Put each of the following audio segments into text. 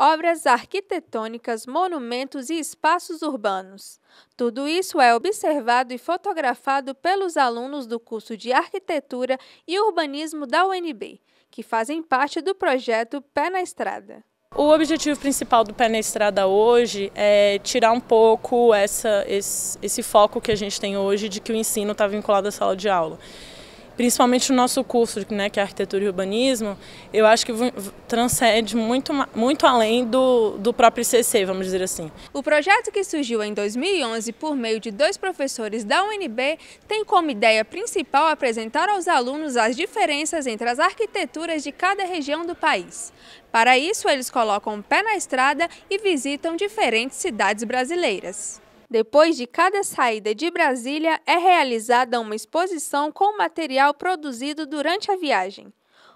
obras arquitetônicas, monumentos e espaços urbanos. Tudo isso é observado e fotografado pelos alunos do curso de Arquitetura e Urbanismo da UNB, que fazem parte do projeto Pé na Estrada. O objetivo principal do Pé na Estrada hoje é tirar um pouco essa, esse, esse foco que a gente tem hoje de que o ensino está vinculado à sala de aula principalmente o nosso curso, né, que é Arquitetura e Urbanismo, eu acho que transcende muito, muito além do, do próprio CC, vamos dizer assim. O projeto que surgiu em 2011 por meio de dois professores da UNB tem como ideia principal apresentar aos alunos as diferenças entre as arquiteturas de cada região do país. Para isso, eles colocam o pé na estrada e visitam diferentes cidades brasileiras. Depois de cada saída de Brasília, é realizada uma exposição com material produzido durante a viagem.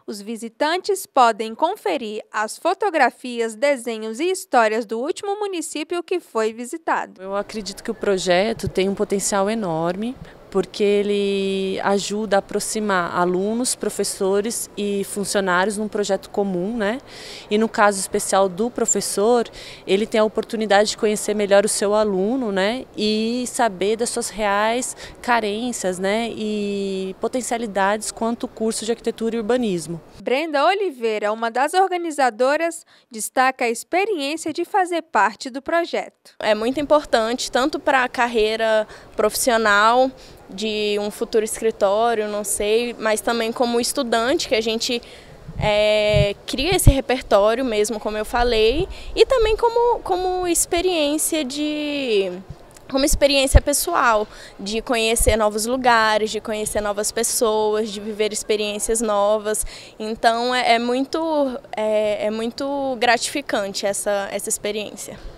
Os visitantes podem conferir as fotografias, desenhos e histórias do último município que foi visitado. Eu acredito que o projeto tem um potencial enorme porque ele ajuda a aproximar alunos, professores e funcionários num projeto comum, né? E no caso especial do professor, ele tem a oportunidade de conhecer melhor o seu aluno, né? E saber das suas reais carências, né? E potencialidades quanto o curso de arquitetura e urbanismo. Brenda Oliveira, uma das organizadoras, destaca a experiência de fazer parte do projeto. É muito importante tanto para a carreira profissional de um futuro escritório, não sei, mas também como estudante, que a gente é, cria esse repertório mesmo, como eu falei, e também como, como experiência de como experiência pessoal, de conhecer novos lugares, de conhecer novas pessoas, de viver experiências novas. Então é, é muito, é, é muito gratificante essa, essa experiência.